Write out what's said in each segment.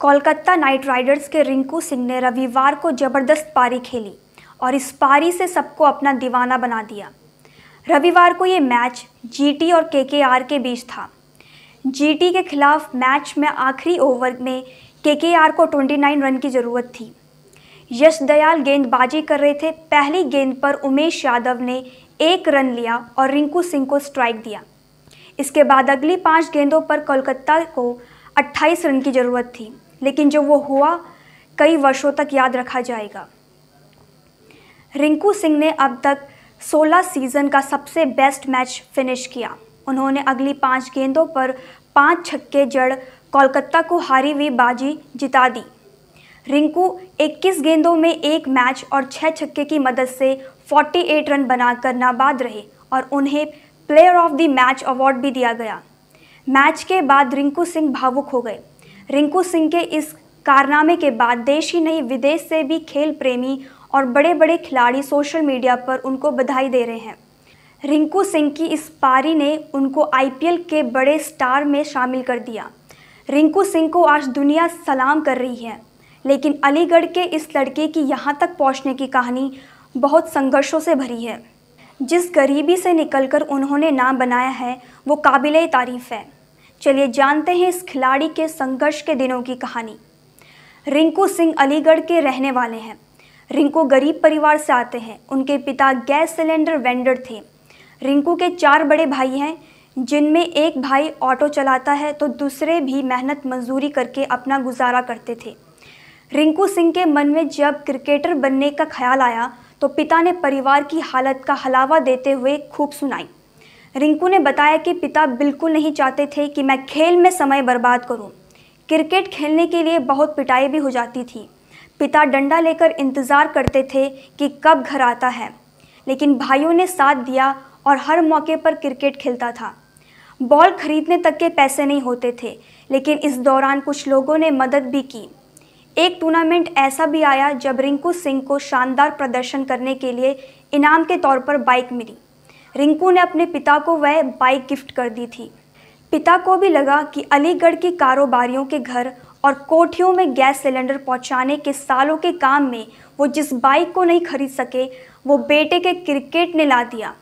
Kolkata night Riders के रिंकू सिंह ने रविवार को जबरदस्त पारी खेली और इस पारी से सबको अपना दीवाना बना दिया रविवार को ये मैच जीटी और केकेआर के बीच था जीटी के खिलाफ मैच में आखिरी ओवर में केकेआर को 29 रन की ज़रूरत थी यश दयाल गेंदबाजी कर रहे थे पहली गेंद पर उमेश यादव ने एक रन लिया और रिंकू सिंह को स्ट्राइक दिया इसके बाद अगली पाँच गेंदों पर कोलकाता को 28 रन की ज़रूरत थी लेकिन जो वो हुआ कई वर्षों तक याद रखा जाएगा रिंकू सिंह ने अब तक 16 सीज़न का सबसे बेस्ट मैच फिनिश किया उन्होंने अगली पाँच गेंदों पर पाँच छक्के जड़ कोलकाता को हारी हुई बाजी जिता दी रिंकू 21 गेंदों में एक मैच और छः छक्के की मदद से 48 रन बनाकर नाबाद रहे और उन्हें player of the match award भी दिया गया मैच के बाद रिंकू सिंह भावुक हो गए रिंकू सिंह के इस कारनामे के बाद देश ही नहीं विदेश से भी खेल प्रेमी और बड़े बड़े खिलाड़ी सोशल मीडिया पर उनको बधाई दे रहे हैं रिंकू सिंह की इस पारी ने उनको आई के बड़े स्टार में शामिल कर दिया रिंकू सिंह को आज दुनिया सलाम कर रही है लेकिन अलीगढ़ के इस लड़के की यहाँ तक पहुँचने की कहानी बहुत संघर्षों से भरी है जिस गरीबी से निकलकर उन्होंने नाम बनाया है वो काबिल तारीफ़ है चलिए जानते हैं इस खिलाड़ी के संघर्ष के दिनों की कहानी रिंकू सिंह अलीगढ़ के रहने वाले हैं रिंकू गरीब परिवार से आते हैं उनके पिता गैस सिलेंडर वेंडर थे रिंकू के चार बड़े भाई हैं जिनमें एक भाई ऑटो चलाता है तो दूसरे भी मेहनत मजदूरी करके अपना गुजारा करते थे रिंकू सिंह के मन में जब क्रिकेटर बनने का ख्याल आया तो पिता ने परिवार की हालत का हलावा देते हुए खूब सुनाई रिंकू ने बताया कि पिता बिल्कुल नहीं चाहते थे कि मैं खेल में समय बर्बाद करूं। क्रिकेट खेलने के लिए बहुत पिटाई भी हो जाती थी पिता डंडा लेकर इंतज़ार करते थे कि कब घर आता है लेकिन भाइयों ने साथ दिया और हर मौके पर क्रिकेट खेलता था बॉल खरीदने तक के पैसे नहीं होते थे लेकिन इस दौरान कुछ लोगों ने मदद भी की एक टूर्नामेंट ऐसा भी आया जब रिंकू सिंह को शानदार प्रदर्शन करने के लिए इनाम के तौर पर बाइक मिली रिंकू ने अपने पिता को वह बाइक गिफ्ट कर दी थी पिता को भी लगा कि अलीगढ़ के कारोबारियों के घर और कोठियों में गैस सिलेंडर पहुंचाने के सालों के काम में वो जिस बाइक को नहीं खरीद सके वो बेटे के क्रिकेट ने ला दिया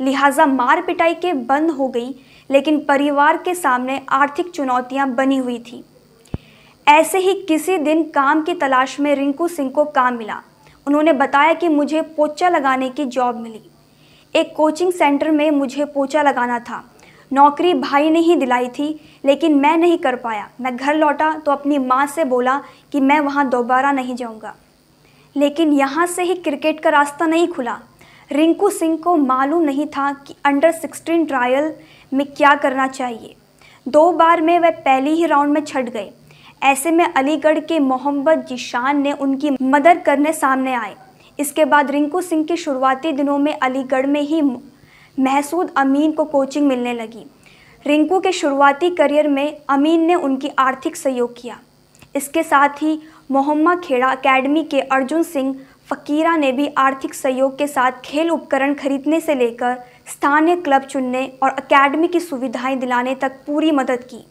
लिहाजा मार पिटाई के बंद हो गई लेकिन परिवार के सामने आर्थिक चुनौतियां बनी हुई थी ऐसे ही किसी दिन काम की तलाश में रिंकू सिंह को काम मिला उन्होंने बताया कि मुझे पोचा लगाने की जॉब मिली एक कोचिंग सेंटर में मुझे पोचा लगाना था नौकरी भाई ने ही दिलाई थी लेकिन मैं नहीं कर पाया मैं घर लौटा तो अपनी माँ से बोला कि मैं वहाँ दोबारा नहीं जाऊँगा लेकिन यहाँ से ही क्रिकेट का रास्ता नहीं खुला रिंकू सिंह को मालूम नहीं था कि अंडर 16 ट्रायल में क्या करना चाहिए दो बार में वह पहले ही राउंड में छट गए ऐसे में अलीगढ़ के मोहम्मद जिशान ने उनकी मदद करने सामने आए इसके बाद रिंकू सिंह की शुरुआती दिनों में अलीगढ़ में ही महसूद अमीन को कोचिंग मिलने लगी रिंकू के शुरुआती करियर में अमीन ने उनकी आर्थिक सहयोग किया इसके साथ ही मोहम्मद खेड़ा अकेडमी के अर्जुन सिंह फ़कीरा ने भी आर्थिक सहयोग के साथ खेल उपकरण खरीदने से लेकर स्थानीय क्लब चुनने और अकेडमी की सुविधाएं दिलाने तक पूरी मदद की